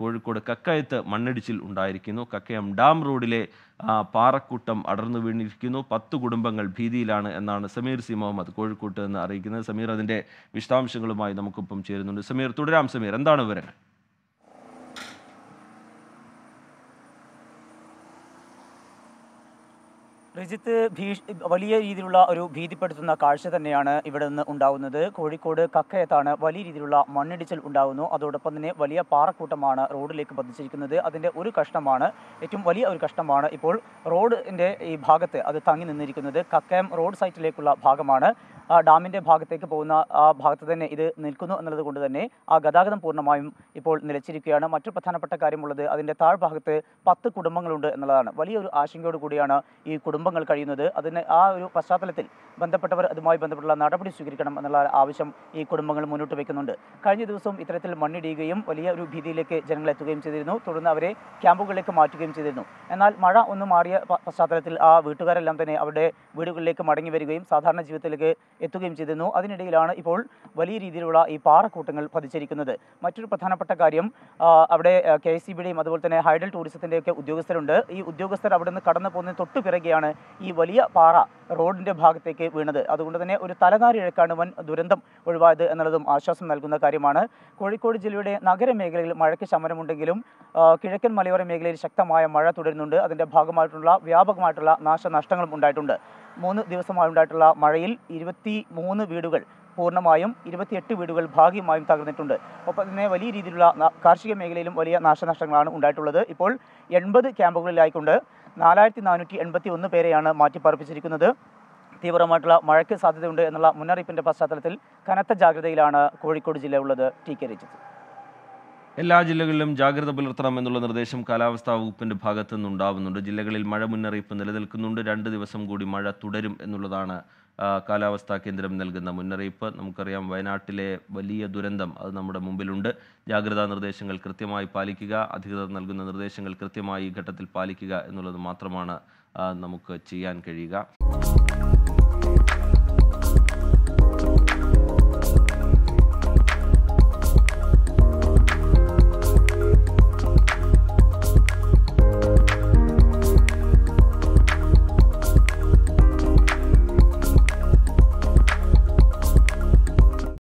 കോഴിക്കോട് കക്കയത്ത് മണ്ണിടിച്ചിൽ ഉണ്ടായിരിക്കുന്നു കക്കയം ഡാം റോഡിലെ പാറക്കൂട്ടം അടർന്നു വീണിരിക്കുന്നു പത്ത് കുടുംബങ്ങൾ ഭീതിയിലാണ് എന്നാണ് സമീർ സി മുഹമ്മദ് കോഴിക്കോട്ട് എന്ന് അറിയിക്കുന്നത് സമീർ അതിൻ്റെ വിശദാംശങ്ങളുമായി നമുക്കിപ്പം ചേരുന്നുണ്ട് സമീർ തുടരാം സമീർ എന്താണ് വിവരങ്ങൾ റിജിത്ത് ഭീഷ് വലിയ രീതിയിലുള്ള ഒരു ഭീതിപ്പെടുത്തുന്ന കാഴ്ച തന്നെയാണ് ഇവിടെ നിന്ന് ഉണ്ടാകുന്നത് കോഴിക്കോട് കക്കയത്താണ് വലിയ രീതിയിലുള്ള മണ്ണിടിച്ചിൽ ഉണ്ടാകുന്നു അതോടൊപ്പം തന്നെ വലിയ പാറക്കൂട്ടമാണ് റോഡിലേക്ക് പതിച്ചിരിക്കുന്നത് അതിൻ്റെ ഒരു കഷ്ണമാണ് ഏറ്റവും വലിയ ഒരു കഷ്ണമാണ് ഇപ്പോൾ റോഡിൻ്റെ ഈ ഭാഗത്ത് അത് തങ്ങി നിന്നിരിക്കുന്നത് കക്കയം റോഡ് സൈറ്റിലേക്കുള്ള ഭാഗമാണ് ഡാമിൻ്റെ ഭാഗത്തേക്ക് പോകുന്ന ആ ഭാഗത്ത് തന്നെ ഇത് നിൽക്കുന്നു എന്നുള്ളത് കൊണ്ട് തന്നെ ആ ഗതാഗതം പൂർണ്ണമായും ഇപ്പോൾ നിലച്ചിരിക്കുകയാണ് മറ്റു പ്രധാനപ്പെട്ട കാര്യമുള്ളത് അതിൻ്റെ താഴ്ഭാഗത്ത് പത്ത് കുടുംബങ്ങളുണ്ട് എന്നുള്ളതാണ് വലിയൊരു ആശങ്കയോട് കൂടിയാണ് ഈ കുടുംബങ്ങൾ കഴിയുന്നത് അതിന് ആ ഒരു പശ്ചാത്തലത്തിൽ ബന്ധപ്പെട്ടവർ അതുമായി ബന്ധപ്പെട്ടുള്ള നടപടി സ്വീകരിക്കണം എന്നുള്ള ആവശ്യം ഈ കുടുംബങ്ങൾ മുന്നോട്ട് വയ്ക്കുന്നുണ്ട് കഴിഞ്ഞ ദിവസം ഇത്തരത്തിൽ മണ്ണിടിയുകയും വലിയ ഒരു ഭീതിയിലേക്ക് ജനങ്ങൾ എത്തുകയും ചെയ്തിരുന്നു തുടർന്ന് അവരെ ക്യാമ്പുകളിലേക്ക് മാറ്റുകയും ചെയ്തിരുന്നു എന്നാൽ മഴ ഒന്ന് മാറിയ പശ്ചാത്തലത്തിൽ ആ വീട്ടുകാരെല്ലാം തന്നെ അവരുടെ വീടുകളിലേക്ക് മടങ്ങി വരികയും സാധാരണ ജീവിതത്തിലേക്ക് എത്തുകയും ചെയ്തിരുന്നു അതിനിടയിലാണ് ഇപ്പോൾ വലിയ രീതിയിലുള്ള ഈ പാറക്കൂട്ടങ്ങൾ പതിച്ചിരിക്കുന്നത് മറ്റൊരു പ്രധാനപ്പെട്ട കാര്യം അവിടെ കെ എസ് സി ബിയുടെയും അതുപോലെ തന്നെ ഹൈഡൽ ടൂറിസത്തിൻ്റെയൊക്കെ ഉദ്യോഗസ്ഥരുണ്ട് ഈ ഉദ്യോഗസ്ഥർ അവിടെ നിന്ന് കടന്നു പോകുന്നതിന് തൊട്ടു പിറകെയാണ് ഈ വലിയ പാറ റോഡിന്റെ ഭാഗത്തേക്ക് വീണത് അതുകൊണ്ട് തന്നെ ഒരു തലനാരിഴക്കാണ് വൻ ദുരന്തം ഒഴിവായത് എന്നുള്ളതും ആശ്വാസം നൽകുന്ന കാര്യമാണ് കോഴിക്കോട് ജില്ലയുടെ നഗരമേഖലയിൽ മഴയ്ക്ക് ശമനമുണ്ടെങ്കിലും കിഴക്കൻ മലയോര മേഖലയിൽ ശക്തമായ മഴ തുടരുന്നുണ്ട് അതിന്റെ ഭാഗമായിട്ടുള്ള വ്യാപകമായിട്ടുള്ള നാശനഷ്ടങ്ങളും ഉണ്ടായിട്ടുണ്ട് മൂന്ന് ദിവസമായി ഉണ്ടായിട്ടുള്ള മഴയിൽ ഇരുപത്തി മൂന്ന് വീടുകൾ പൂർണ്ണമായും ഇരുപത്തിയെട്ട് വീടുകൾ ഭാഗികമായും തകർന്നിട്ടുണ്ട് ഒപ്പം തന്നെ വലിയ രീതിയിലുള്ള കാർഷിക മേഖലയിലും വലിയ നാശനഷ്ടങ്ങളാണ് ഉണ്ടായിട്ടുള്ളത് ഇപ്പോൾ എൺപത് ക്യാമ്പുകളിലായിക്കൊണ്ട് നാലായിരത്തി നാനൂറ്റി എൺപത്തി ഒന്ന് പേരെയാണ് മാറ്റിപ്പാർപ്പിച്ചിരിക്കുന്നത് തീവ്രമായിട്ടുള്ള മഴയ്ക്ക് സാധ്യതയുണ്ട് എന്നുള്ള മുന്നറിയിപ്പിൻ്റെ പശ്ചാത്തലത്തിൽ കനത്ത ജാഗ്രതയിലാണ് കോഴിക്കോട് ജില്ല ഉള്ളത് ടി കെ രജിത്ത് എല്ലാ ജില്ലകളിലും ജാഗ്രത പുലർത്തണമെന്നുള്ള നിർദ്ദേശം കാലാവസ്ഥാ വകുപ്പിന്റെ ഭാഗത്തു നിന്നുണ്ടാവുന്നുണ്ട് ജില്ലകളിൽ മഴ മുന്നറിയിപ്പ് നിലനിൽക്കുന്നുണ്ട് രണ്ട് ദിവസം കൂടി മഴ തുടരും എന്നുള്ളതാണ് കാലാവസ്ഥാ കേന്ദ്രം നൽകുന്ന മുന്നറിയിപ്പ് നമുക്കറിയാം വയനാട്ടിലെ വലിയ ദുരന്തം അത് നമ്മുടെ മുമ്പിലുണ്ട് ജാഗ്രതാ നിർദ്ദേശങ്ങൾ കൃത്യമായി പാലിക്കുക അധികൃതർ നൽകുന്ന നിർദ്ദേശങ്ങൾ കൃത്യമായി ഘട്ടത്തിൽ പാലിക്കുക എന്നുള്ളത് മാത്രമാണ് നമുക്ക് ചെയ്യാൻ കഴിയുക